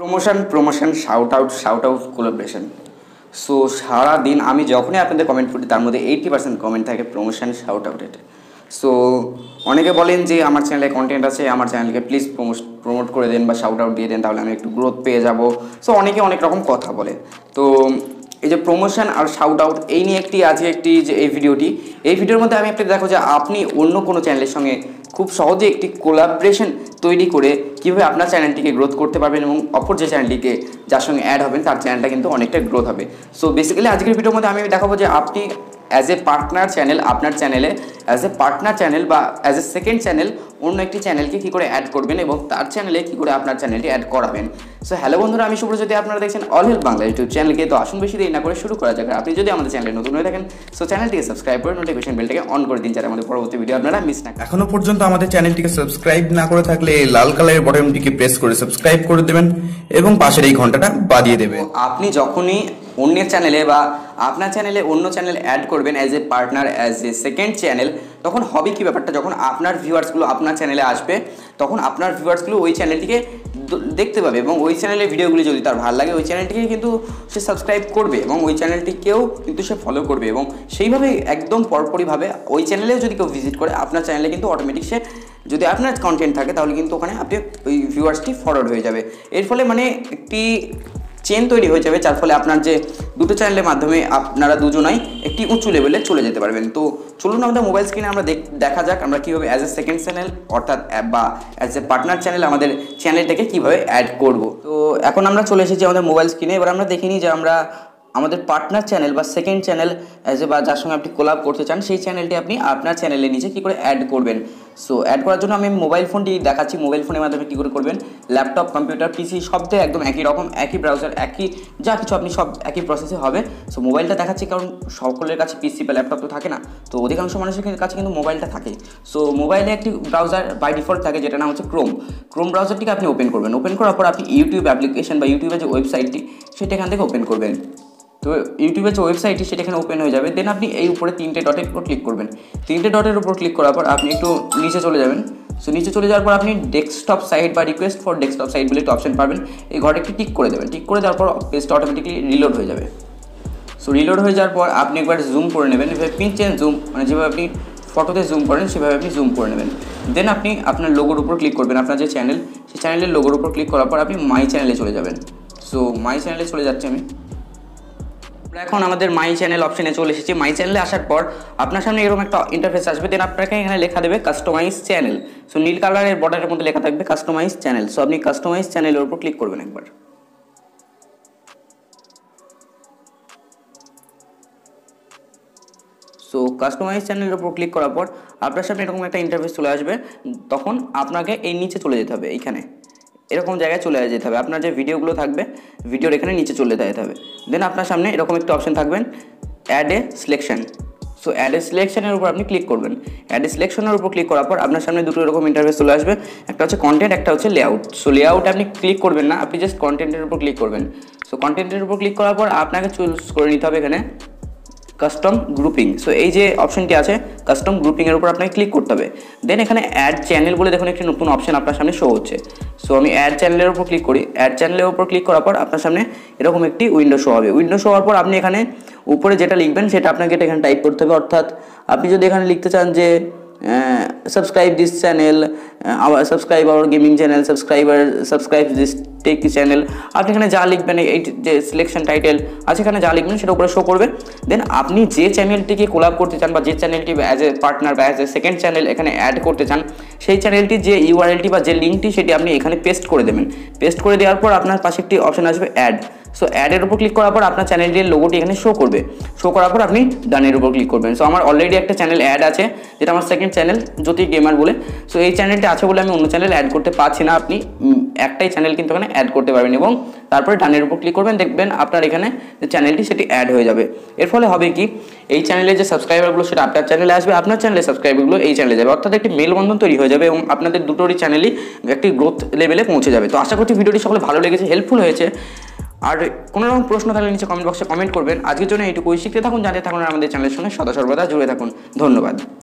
promotion promotion shout out shout out collaboration so সারাদিন আমি যখনই আপনাদের কমেন্ট করি তার মধ্যে এইটি পার্সেন্ট কমেন্ট থাকে প্রমোশন শাউট আউট এটা সো অনেকে বলেন যে আমার চ্যানেলে কন্টেন্ট আছে আমার চ্যানেলকে প্লিজ প্রমোট প্রমোট করে দেন বা শাউট আউট দিয়ে দেন তাহলে আমি একটু গ্রোথ পেয়ে যাব সো অনেকে অনেক রকম কথা বলে তো এই যে প্রমোশন আর শাউট আউট এই নিয়ে একটি আজকে একটি যে এই ভিডিওটি এই ভিডিওর মধ্যে আমি একটা দেখো যে আপনি অন্য কোনো চ্যানেলের সঙ্গে খুব সহজে একটি কোলাবরেশন তৈরি করে কীভাবে আপনার চ্যানেলটিকে গ্রোথ করতে পারবেন এবং অপর যে চ্যানেলটিকে যার সঙ্গে অ্যাড হবেন তার চ্যানেলটা কিন্তু অনেকটা গ্রোথ হবে সো বেসিক্যালি আজকের ভিডিওর মধ্যে আমি দেখাবো যে আপনি অ্যাজ এ পার্টনার চ্যানেল আপনার চ্যানেলে অ্যাজ এ পার্টনার চ্যানেল বা অ্যাজ এ সেকেন্ড চ্যানেল অন্য একটি চ্যানেলকে কী করে অ্যাড করবেন এবং তার চ্যানেলে কী করে আপনার চ্যানেলটি অ্যাড করাবেন সো হ্যালো বন্ধুরা আমি যদি আপনারা দেখছেন অল হেল্প বাংলা ইউটিউব চ্যানেলকে তো আসুন বেশি দেরি না করে শুরু করা যাবে আপনি যদি আমাদের চ্যানেলে নতুন হয়ে থাকেন সো চ্যানেলটিকে সাবস্ক্রাইব করে নোটিফিকেশন বেলটাকে অন করে দিন যারা আমাদের পরবর্তী ভিডিও আপনারা মিস না এখনো পর্যন্ত আমাদের চ্যানেলটিকে সাবস্ক্রাইব না করে থাকলে এই লাল কালারের বটনটিকে প্রেস করে সাবস্ক্রাইব করে দেবেন এবং পাশের এই ঘন্টাটা বাজিয়ে দেবেন আপনি যখনই অন্যের চ্যানেলে বা আপনার চ্যানেলে অন্য চ্যানেল অ্যাড করবেন as a partner as a second channel তখন হবে কি ব্যাপারটা যখন আপনার ভিউয়ার্সগুলো আপনার চ্যানেলে আসবে তখন আপনার ভিউয়ার্সগুলো ওই চ্যানেলটিকে দেখতে পাবে এবং ওই চ্যানেলের ভিডিওগুলি যদি তার ভালো লাগে ওই চ্যানেলটিকে কিন্তু সে সাবস্ক্রাইব করবে এবং ওই চ্যানেলটিকেও কিন্তু সে ফলো করবে এবং সেইভাবে একদম পরপরিভাবে ওই চ্যানেলেও যদি কেউ ভিজিট করে আপনার চ্যানেলে কিন্তু অটোমেটিক সে যদি আপনার কন্টেন্ট থাকে তাহলে কিন্তু ওখানে আপনি ওই ভিউয়ার্সটি ফরওয়ার্ড হয়ে যাবে এর ফলে মানে একটি চেন তৈরি হয়ে যাবে যার ফলে আপনার যে দুটো চ্যানেলের মাধ্যমে আপনারা দুজনাই একটি উঁচু লেভেলে চলে যেতে পারবেন তো চলুন আমাদের মোবাইল স্ক্রিনে আমরা দেখা যাক আমরা কীভাবে অ্যাজ এ সেকেন্ড চ্যানেল অর্থাৎ বা অ্যাজ এ পার্টনার চ্যানেল আমাদের চ্যানেলটাকে কীভাবে অ্যাড করব তো এখন আমরা চলে এসেছি আমাদের মোবাইল স্ক্রিনে এবার আমরা দেখিনি নিই যে আমরা আমাদের পার্টনার চ্যানেল বা সেকেন্ড চ্যানেল যে বা যার সঙ্গে আপনি কোলাপ করতে চান সেই চ্যানেলটি আপনি আপনার চ্যানেলে নিচে কী করে অ্যাড করবেন সো অ্যাড করার জন্য আমি মোবাইল ফোনটি দেখাচ্ছি মোবাইল ফোনের মাধ্যমে কী করে করবেন ল্যাপটপ কম্পিউটার পিসি সব একদম একই রকম একই ব্রাউজার একই যা কিছু আপনি সব একই প্রসেসে হবে সো মোবাইলটা দেখাচ্ছি কারণ সকলের কাছে পিসি বা ল্যাপটপ তো থাকে না তো অধিকাংশ মানুষের কাছে কিন্তু মোবাইলটা থাকে সো মোবাইলে একটি ব্রাউজার বাই ডিফল্ট থাকে যেটা নাম হচ্ছে ক্রোম ক্রোম ব্রাউজারটিকে আপনি ওপেন করবেন ওপেন করার পর আপনি ইউটিউব অ্যাপ্লিকেশন বা ইউটিউবের যে ওয়েবসাইটটি সেটা এখান থেকে ওপেন করবেন তো ইউটিউবের যে ওয়েবসাইটটি সেটা এখানে ওপেন হয়ে যাবে দেন আপনি এই উপরে তিনটে ডটের উপর ক্লিক করবেন তিনটে ডটের উপর ক্লিক করার পর আপনি একটু নিচে চলে যাবেন সো নিচে চলে যাওয়ার পর আপনি ডেস্কটপ সাইট বা রিকোয়েস্ট ফর ডেস্কটপ সাইট বলে একটা অপশন পাবেন এই ঘরে একটি টিক করে দেবেন টিক করে দেওয়ার পর পেজটা অটোমেটিকলি রিলোড হয়ে যাবে সো রিলোড হয়ে যাওয়ার পর আপনি একবার জুম করে নেবেন পিন পিঞ্চ অ্যান্ড জুম মানে যেভাবে আপনি ফটোতে জুম করেন সেভাবে আপনি জুম করে নেবেন দেন আপনি আপনার লোগোর উপর ক্লিক করবেন আপনার যে চ্যানেল সেই চ্যানেলের লোগোর উপর ক্লিক করার পর আপনি মাই চ্যানেলে চলে যাবেন সো মাই চ্যানেলে চলে যাচ্ছি আমি এখন আমাদের মাই চ্যানেল অপশনে চলে এসেছি মাই চ্যানেলে আসার পর আপনার সামনে এরকম একটা ইন্টারফেস আসবে দেন আপনাকে এখানে লেখা দেবে কাস্টমাইজ চ্যানেল সো নীল কালারের বর্ডারের মধ্যে লেখা থাকবে কাস্টমাইজ চ্যানেল সো আপনি কাস্টমাইজ চ্যানেলের উপর ক্লিক করবেন একবার সো কাস্টমাইজ চ্যানেলের উপর ক্লিক করার পর আপনার সামনে এরকম একটা ইন্টারফেস চলে আসবে তখন আপনাকে এই নিচে চলে যেতে হবে এইখানে এরকম জায়গায় চলে যেতে হবে আপনার যে ভিডিওগুলো থাকবে ভিডিওর এখানে নিচে চলে যেতে হবে দেন আপনার সামনে এরকম একটা অপশন থাকবেন add a selection so add a সিলেকশনের উপর আপনি ক্লিক করবেন অ্যাড এ সিলেকশনের উপর ক্লিক করার পর আপনার সামনে দুটো এরকম ইন্টারভেস চলে আসবে একটা হচ্ছে কন্টেন্ট একটা হচ্ছে লেআউট সো লেআউট আপনি ক্লিক করবেন না আপনি জাস্ট কন্টেন্টের উপর ক্লিক করবেন সো কন্টেন্টের উপর ক্লিক করার পর আপনাকে চুজ করে নিতে হবে এখানে কাস্টম গ্রুপিং সো এই যে অপশনটি আছে কাস্টম গ্রুপিংয়ের উপর আপনাকে ক্লিক করতে হবে দেন এখানে অ্যাড চ্যানেল বলে দেখুন একটি নতুন অপশন আপনার সামনে শো হচ্ছে সো আমি অ্যাড চ্যানেলের উপর ক্লিক করি অ্যাড চ্যানেলের উপর ক্লিক করার পর আপনার সামনে এরকম একটি উইন্ডো শো হবে উইন্ডো শো হওয়ার পর আপনি এখানে উপরে যেটা লিখবেন সেটা আপনাকে এখানে টাইপ করতে হবে অর্থাৎ আপনি যদি এখানে লিখতে চান যে সাবস্ক্রাইব হ্যাঁ, subscribe channel channel uh, gaming channel subscriber subscribe channel tech channel আপনি এখানে যা লিখবেন এই যে সিলেকশন টাইটেল আছে এখানে যা লিখবেন সেটা উপরে শো করবে দেন আপনি যে চ্যানেলটিকে কোলাপ করতে চান বা যে চ্যানেলটি অ্যাজ এ পার্টনার বা অ্যাজ এ সেকেন্ড চ্যানেল এখানে অ্যাড করতে চান সেই চ্যানেলটি যে ইউআরএলটি বা যে লিঙ্কটি সেটি আপনি এখানে পেস্ট করে দেবেন পেস্ট করে দেওয়ার পর আপনার পাশে একটি অপশন আসবে অ্যাড সো অ্যাডের উপর ক্লিক করার পর আপনার চ্যানেলটির লোগোটি এখানে শো করবে শো করার পর আপনি ডানের উপর ক্লিক করবেন সো আমার অলরেডি একটা চ্যানেল অ্যাড আছে যেটা আমার সেকেন্ড চ্যানেল জ্যোতি গেমার বলে সো এই চ্যানেলটি আছে বলে আমি অন্য চ্যানেল অ্যাড করতে পারছি না আপনি একটাই চ্যানেল কিন্তু এখানে অ্যাড করতে পারবেন এবং তারপরে ডানের উপর ক্লিক করবেন দেখবেন আপনার এখানে যে চ্যানেলটি সেটি অ্যাড হয়ে যাবে এর ফলে হবে কি এই চ্যানেলে যে সাবস্ক্রাইবারগুলো সেটা আপনার চ্যানেলে আসবে আপনার চ্যানেলের সাবস্ক্রাইবারগুলো এই চ্যানেলে যাবে অর্থাৎ একটি মেলবন্ধন তৈরি হয়ে যাবে এবং আপনাদের দুটোরই চ্যানেলই একটি গ্রোথ লেভেলে পৌঁছে যাবে তো আশা করছি ভিডিওটি সকলে ভালো লেগেছে হেল্পফুল হয়েছে আর কোনো রকম প্রশ্ন থাকলে নিচে কমেন্ট বক্সে কমেন্ট করবেন আজকের জন্য এইটুকুই শিখতে থাকুন জানতে থাকুন আমাদের চ্যানেলের সঙ্গে সদা সর্বদা জুড়ে থাকুন ধন্যবাদ